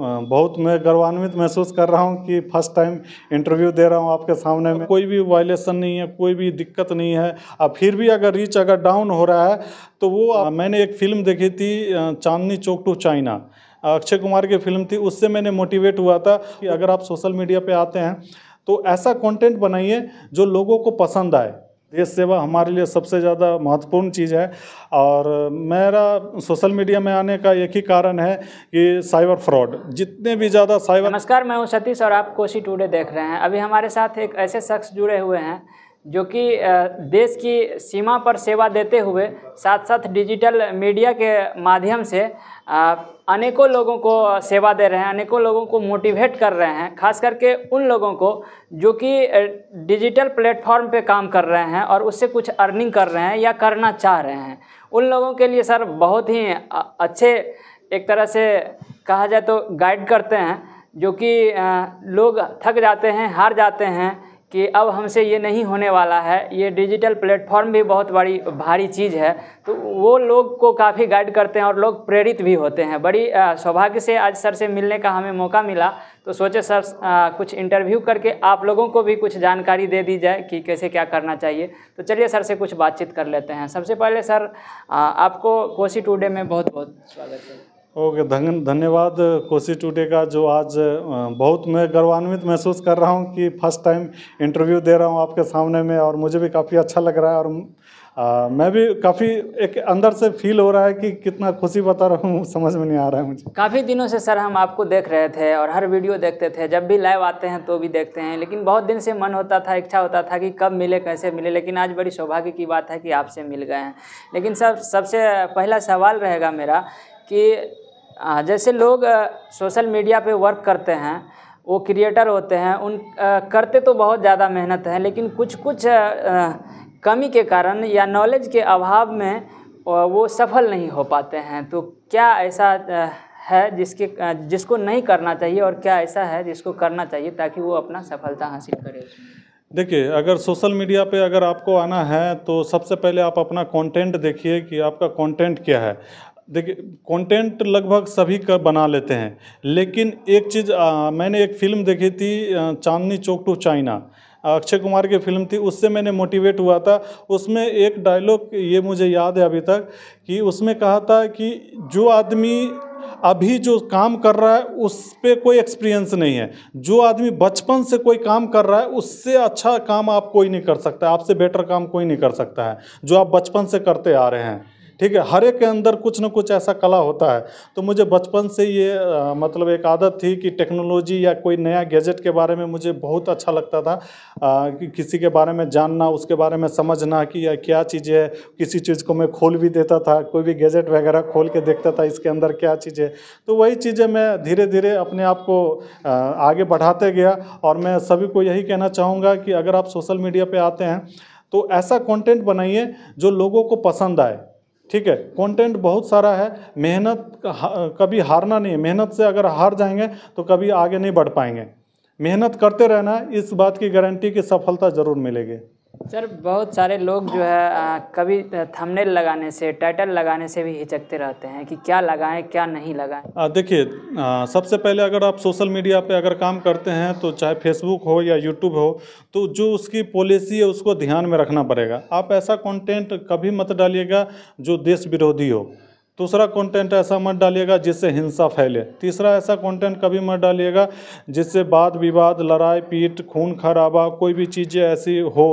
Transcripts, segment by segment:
बहुत मैं गर्वान्वित महसूस कर रहा हूँ कि फर्स्ट टाइम इंटरव्यू दे रहा हूँ आपके सामने में कोई भी वायलेशन नहीं है कोई भी दिक्कत नहीं है अब फिर भी अगर रीच अगर डाउन हो रहा है तो वो मैंने एक फिल्म देखी थी चांदनी चौक टू चाइना अक्षय कुमार की फिल्म थी उससे मैंने मोटिवेट हुआ था कि अगर आप सोशल मीडिया पर आते हैं तो ऐसा कॉन्टेंट बनाइए जो लोगों को पसंद आए देश सेवा हमारे लिए सबसे ज़्यादा महत्वपूर्ण चीज़ है और मेरा सोशल मीडिया में आने का एक ही कारण है कि साइबर फ्रॉड जितने भी ज़्यादा साइबर नमस्कार मैं हूँ सतीश और आप कोशी टुडे देख रहे हैं अभी हमारे साथ एक ऐसे शख्स जुड़े हुए हैं जो कि देश की सीमा पर सेवा देते हुए साथ साथ डिजिटल मीडिया के माध्यम से अनेकों लोगों को सेवा दे रहे हैं अनेकों लोगों को मोटिवेट कर रहे हैं खास करके उन लोगों को जो कि डिजिटल प्लेटफॉर्म पे काम कर रहे हैं और उससे कुछ अर्निंग कर रहे हैं या करना चाह रहे हैं उन लोगों के लिए सर बहुत ही अच्छे एक तरह से कहा जाए तो गाइड करते हैं जो कि लोग थक जाते हैं हार जाते हैं कि अब हमसे ये नहीं होने वाला है ये डिजिटल प्लेटफॉर्म भी बहुत बड़ी भारी चीज़ है तो वो लोग को काफ़ी गाइड करते हैं और लोग प्रेरित भी होते हैं बड़ी सौभाग्य से आज सर से मिलने का हमें मौका मिला तो सोचे सर आ, कुछ इंटरव्यू करके आप लोगों को भी कुछ जानकारी दे दी जाए कि कैसे क्या करना चाहिए तो चलिए सर से कुछ बातचीत कर लेते हैं सबसे पहले सर आ, आपको कोसी टूडे में बहुत बहुत स्वागत है ओके धन धन्यवाद कोसी टूटे का जो आज बहुत मैं गौरवान्वित महसूस कर रहा हूँ कि फर्स्ट टाइम इंटरव्यू दे रहा हूँ आपके सामने में और मुझे भी काफ़ी अच्छा लग रहा है और आ, मैं भी काफ़ी एक अंदर से फील हो रहा है कि कितना खुशी बता रहा हूँ समझ में नहीं आ रहा है मुझे काफ़ी दिनों से सर हम आपको देख रहे थे और हर वीडियो देखते थे जब भी लाइव आते हैं तो भी देखते हैं लेकिन बहुत दिन से मन होता था इच्छा होता था कि कब मिले कैसे मिले लेकिन आज बड़ी सौभाग्य की बात है कि आपसे मिल गए हैं लेकिन सर सबसे पहला सवाल रहेगा मेरा कि जैसे लोग सोशल मीडिया पे वर्क करते हैं वो क्रिएटर होते हैं उन करते तो बहुत ज़्यादा मेहनत है लेकिन कुछ कुछ कमी के कारण या नॉलेज के अभाव में वो सफल नहीं हो पाते हैं तो क्या ऐसा है जिसके जिसको नहीं करना चाहिए और क्या ऐसा है जिसको करना चाहिए ताकि वो अपना सफलता हासिल करे देखिए अगर सोशल मीडिया पे अगर आपको आना है तो सबसे पहले आप अपना कंटेंट देखिए कि आपका कंटेंट क्या है देखिए कंटेंट लगभग सभी का बना लेते हैं लेकिन एक चीज़ आ, मैंने एक फ़िल्म देखी थी चांदनी चौक टू चाइना अक्षय कुमार की फिल्म थी उससे मैंने मोटिवेट हुआ था उसमें एक डायलॉग ये मुझे याद है अभी तक कि उसमें कहा था कि जो आदमी अभी जो काम कर रहा है उस पर कोई एक्सपीरियंस नहीं है जो आदमी बचपन से कोई काम कर रहा है उससे अच्छा काम आप कोई नहीं कर सकता आपसे बेटर काम कोई नहीं कर सकता है जो आप बचपन से करते आ रहे हैं ठीक है हर एक के अंदर कुछ ना कुछ ऐसा कला होता है तो मुझे बचपन से ये आ, मतलब एक आदत थी कि टेक्नोलॉजी या कोई नया गैजेट के बारे में मुझे बहुत अच्छा लगता था आ, कि किसी के बारे में जानना उसके बारे में समझना कि या क्या चीज़ है किसी चीज़ को मैं खोल भी देता था कोई भी गैजेट वगैरह खोल के देखता था इसके अंदर क्या चीज़ है तो वही चीज़ें मैं धीरे धीरे अपने आप को आगे बढ़ाते गया और मैं सभी को यही कहना चाहूँगा कि अगर आप सोशल मीडिया पर आते हैं तो ऐसा कंटेंट बनाइए जो लोगों को पसंद आए ठीक है कंटेंट बहुत सारा है मेहनत कभी हारना नहीं है मेहनत से अगर हार जाएंगे तो कभी आगे नहीं बढ़ पाएंगे मेहनत करते रहना इस बात की गारंटी कि सफलता ज़रूर मिलेगी सर बहुत सारे लोग जो है आ, कभी थंबनेल लगाने से टाइटल लगाने से भी हिचकते रहते हैं कि क्या लगाएं क्या नहीं लगाएं देखिए सबसे पहले अगर आप सोशल मीडिया पे अगर काम करते हैं तो चाहे फेसबुक हो या यूट्यूब हो तो जो उसकी पॉलिसी है उसको ध्यान में रखना पड़ेगा आप ऐसा कंटेंट कभी मत डालिएगा जो देश विरोधी हो दूसरा कंटेंट ऐसा मत डालिएगा जिससे हिंसा फैले तीसरा ऐसा कंटेंट कभी मत डालिएगा जिससे वाद विवाद लड़ाई पीट खून खराबा कोई भी चीज़ें ऐसी हो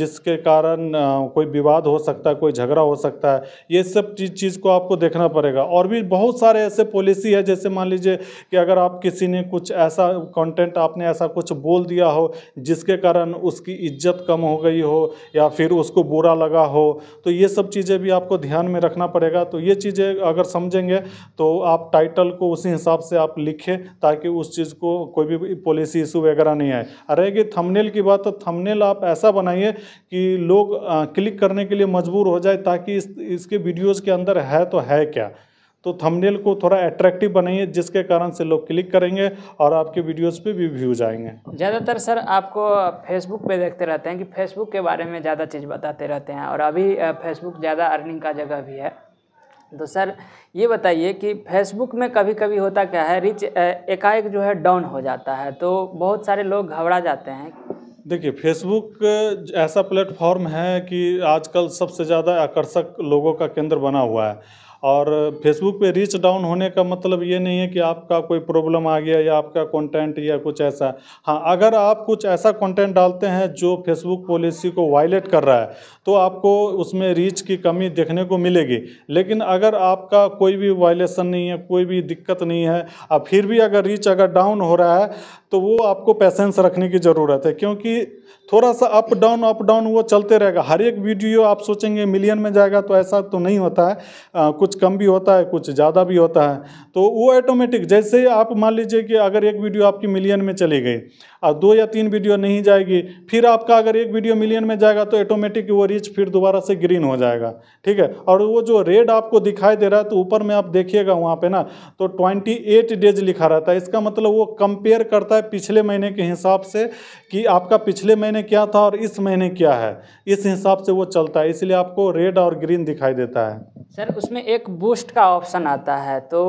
जिसके कारण कोई विवाद हो सकता है कोई झगड़ा हो सकता है ये सब चीज़ चीज़ को आपको देखना पड़ेगा और भी बहुत सारे ऐसे पॉलिसी है जैसे मान लीजिए कि अगर आप किसी ने कुछ ऐसा कॉन्टेंट आपने ऐसा कुछ बोल दिया हो जिसके कारण उसकी इज्जत कम हो गई हो या फिर उसको बुरा लगा हो तो ये सब चीज़ें भी आपको ध्यान में रखना पड़ेगा तो ये चीज़ें चीज़ें अगर समझेंगे तो आप टाइटल को उसी हिसाब से आप लिखें ताकि उस चीज़ को कोई भी पॉलिसी इशू वगैरह नहीं आए रहेगी थमनेल की बात तो थमनेल आप ऐसा बनाइए कि लोग क्लिक करने के लिए मजबूर हो जाए ताकि इस इसके वीडियोज़ के अंदर है तो है क्या तो थंबनेल को थोड़ा अट्रैक्टिव बनाइए जिसके कारण से लोग क्लिक करेंगे और आपके वीडियोस पे भी व्यूज आएंगे ज़्यादातर सर आपको फेसबुक पे देखते रहते हैं कि फेसबुक के बारे में ज़्यादा चीज़ बताते रहते हैं और अभी फेसबुक ज़्यादा अर्निंग का जगह भी है तो सर ये बताइए कि फेसबुक में कभी कभी होता क्या है रिच एकाएक जो है डाउन हो जाता है तो बहुत सारे लोग घबरा जाते हैं देखिए फेसबुक ऐसा प्लेटफॉर्म है कि आजकल सबसे ज़्यादा आकर्षक लोगों का केंद्र बना हुआ है और फेसबुक पे रीच डाउन होने का मतलब ये नहीं है कि आपका कोई प्रॉब्लम आ गया या आपका कंटेंट या कुछ ऐसा हाँ अगर आप कुछ ऐसा कंटेंट डालते हैं जो फेसबुक पॉलिसी को वायलेट कर रहा है तो आपको उसमें रीच की कमी देखने को मिलेगी लेकिन अगर आपका कोई भी वायलेशन नहीं है कोई भी दिक्कत नहीं है और फिर भी अगर रीच अगर डाउन हो रहा है तो वो आपको पैसेंस रखने की ज़रूरत है क्योंकि थोड़ा सा अप डाउन अप डाउन वो चलते रहेगा हर एक वीडियो आप सोचेंगे मिलियन में जाएगा तो ऐसा तो नहीं होता है आ, कुछ कम भी होता है कुछ ज़्यादा भी होता है तो वो ऑटोमेटिक जैसे आप मान लीजिए कि अगर एक वीडियो आपकी मिलियन में चली गई और दो या तीन वीडियो नहीं जाएगी फिर आपका अगर एक वीडियो मिलियन में जाएगा तो ऑटोमेटिक वो रीच फिर दोबारा से ग्रीन हो जाएगा ठीक है और वो जो रेड आपको दिखाई दे रहा है तो ऊपर में आप देखिएगा वहाँ पर ना तो ट्वेंटी डेज लिखा रहता है इसका मतलब वो कंपेयर करता है पिछले महीने के हिसाब से कि आपका पिछले महीने क्या था और इस महीने क्या है इस हिसाब से वो चलता है इसलिए आपको रेड और ग्रीन दिखाई देता है सर उसमें एक बूस्ट का ऑप्शन आता है तो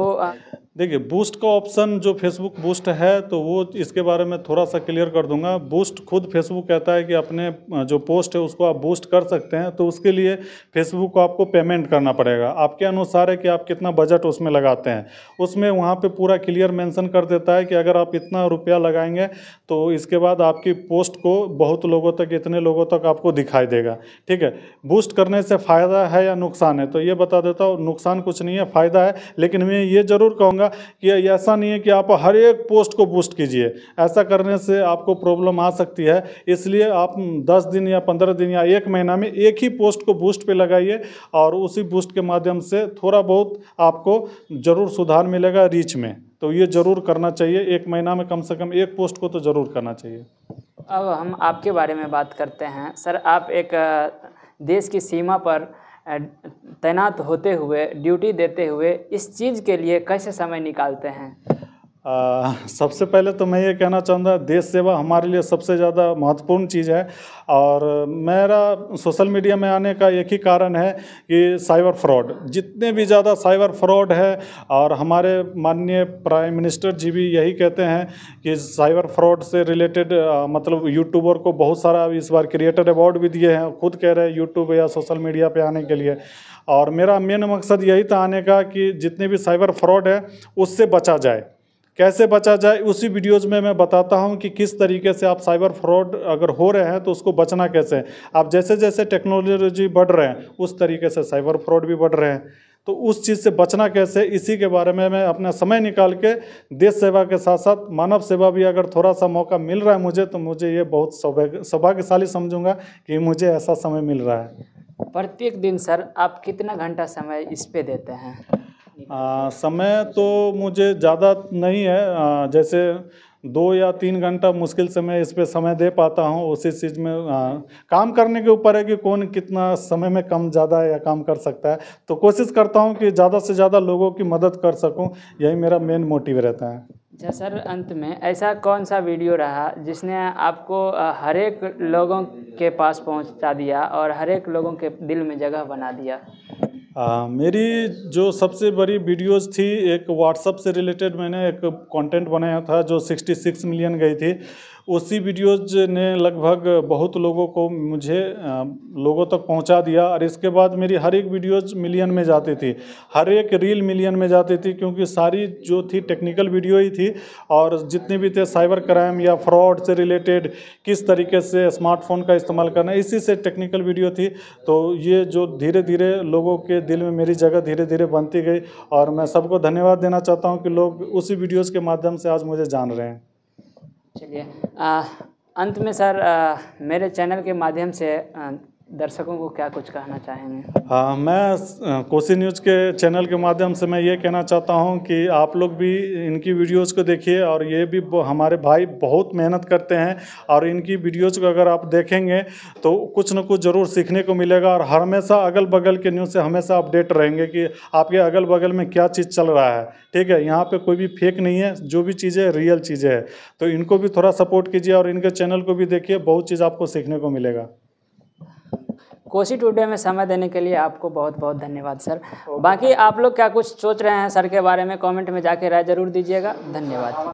देखिए बूस्ट का ऑप्शन जो फेसबुक बूस्ट है तो वो इसके बारे में थोड़ा सा क्लियर कर दूंगा बूस्ट खुद फेसबुक कहता है कि अपने जो पोस्ट है उसको आप बूस्ट कर सकते हैं तो उसके लिए फेसबुक को आपको पेमेंट करना पड़ेगा आपके अनुसार है कि आप कितना बजट उसमें लगाते हैं उसमें वहाँ पर पूरा क्लियर मैंसन कर देता है कि अगर आप इतना रुपया लगाएंगे तो इसके बाद आपकी पोस्ट को बहुत लोगों तक इतने लोगों तक आपको दिखाई देगा ठीक है बूस्ट करने से फ़ायदा है या नुकसान है तो ये बता देता हूँ नुकसान कुछ नहीं है फ़ायदा है लेकिन मैं ये ज़रूर कहूँगा होगा कि ऐसा नहीं है कि आप हर एक पोस्ट को बूस्ट कीजिए ऐसा करने से आपको प्रॉब्लम आ सकती है इसलिए आप दस दिन या पंद्रह दिन या एक महीना में एक ही पोस्ट को बूस्ट पे लगाइए और उसी बूस्ट के माध्यम से थोड़ा बहुत आपको ज़रूर सुधार मिलेगा रीच में तो ये ज़रूर करना चाहिए एक महीना में कम से कम एक पोस्ट को तो ज़रूर करना चाहिए अब हम आपके बारे में बात करते हैं सर आप एक देश की सीमा पर तैनात होते हुए ड्यूटी देते हुए इस चीज़ के लिए कैसे समय निकालते हैं आ, सबसे पहले तो मैं ये कहना चाहूँगा देश सेवा हमारे लिए सबसे ज़्यादा महत्वपूर्ण चीज़ है और मेरा सोशल मीडिया में आने का एक ही कारण है कि साइबर फ्रॉड जितने भी ज़्यादा साइबर फ्रॉड है और हमारे माननीय प्राइम मिनिस्टर जी भी यही कहते हैं कि साइबर फ्रॉड से रिलेटेड मतलब यूट्यूबर को बहुत सारा इस बार क्रिएटर अवार्ड भी दिए हैं खुद कह रहे हैं यूट्यूब या सोशल मीडिया पर आने के लिए और मेरा मेन मकसद यही था आने का कि जितने भी साइबर फ्रॉड है उससे बचा जाए कैसे बचा जाए उसी वीडियोज में मैं बताता हूं कि किस तरीके से आप साइबर फ्रॉड अगर हो रहे हैं तो उसको बचना कैसे आप जैसे जैसे टेक्नोलॉजी बढ़ रहे हैं उस तरीके से साइबर फ्रॉड भी बढ़ रहे हैं तो उस चीज़ से बचना कैसे इसी के बारे में मैं अपना समय निकाल के देश सेवा के साथ साथ मानव सेवा भी अगर थोड़ा सा मौका मिल रहा है मुझे तो मुझे ये बहुत सौभाग्यशाली समझूंगा कि मुझे ऐसा समय मिल रहा है प्रत्येक दिन सर आप कितना घंटा समय इस पे देते हैं आ, समय तो मुझे ज़्यादा नहीं है आ, जैसे दो या तीन घंटा मुश्किल से मैं इस पर समय दे पाता हूँ उसी चीज़ में आ, काम करने के ऊपर है कि कौन कितना समय में कम ज़्यादा या काम कर सकता है तो कोशिश करता हूँ कि ज़्यादा से ज़्यादा लोगों की मदद कर सकूँ यही मेरा मेन मोटिव रहता है अच्छा सर अंत में ऐसा कौन सा वीडियो रहा जिसने आपको हर एक लोगों के पास पहुंचा दिया और हर एक लोगों के दिल में जगह बना दिया आ, मेरी जो सबसे बड़ी वीडियोस थी एक व्हाट्सअप से रिलेटेड मैंने एक कंटेंट बनाया था जो 66 मिलियन गई थी उसी वीडियोज ने लगभग बहुत लोगों को मुझे लोगों तक पहुंचा दिया और इसके बाद मेरी हर एक वीडियोज मिलियन में जाती थी हर एक रील मिलियन में जाती थी क्योंकि सारी जो थी टेक्निकल वीडियो ही थी और जितने भी थे साइबर क्राइम या फ्रॉड से रिलेटेड किस तरीके से स्मार्टफोन का इस्तेमाल करना इसी से टेक्निकल वीडियो थी तो ये जो धीरे धीरे लोगों के दिल में मेरी जगह धीरे धीरे बनती गई और मैं सबको धन्यवाद देना चाहता हूँ कि लोग उसी वीडियोज़ के माध्यम से आज मुझे जान रहे हैं चलिए अंत में सर आ, मेरे चैनल के माध्यम से आ, दर्शकों को क्या कुछ कहना चाहेंगे हाँ मैं कोसी न्यूज़ के चैनल के माध्यम से मैं ये कहना चाहता हूँ कि आप लोग भी इनकी वीडियोज़ को देखिए और ये भी हमारे भाई बहुत मेहनत करते हैं और इनकी वीडियोज़ को अगर आप देखेंगे तो कुछ ना कुछ ज़रूर सीखने को मिलेगा और हमेशा अगल बगल के न्यूज़ से हमेशा अपडेट रहेंगे कि आपके अगल बगल में क्या चीज़ चल रहा है ठीक है यहाँ पर कोई भी फेक नहीं है जो भी चीज़ें रियल चीज़ें हैं तो इनको भी थोड़ा सपोर्ट कीजिए और इनके चैनल को भी देखिए बहुत चीज़ आपको सीखने को मिलेगा कोसी टूडे में समय देने के लिए आपको बहुत बहुत धन्यवाद सर बाकी आप लोग क्या कुछ सोच रहे हैं सर के बारे में कमेंट में जाके राय जरूर दीजिएगा धन्यवाद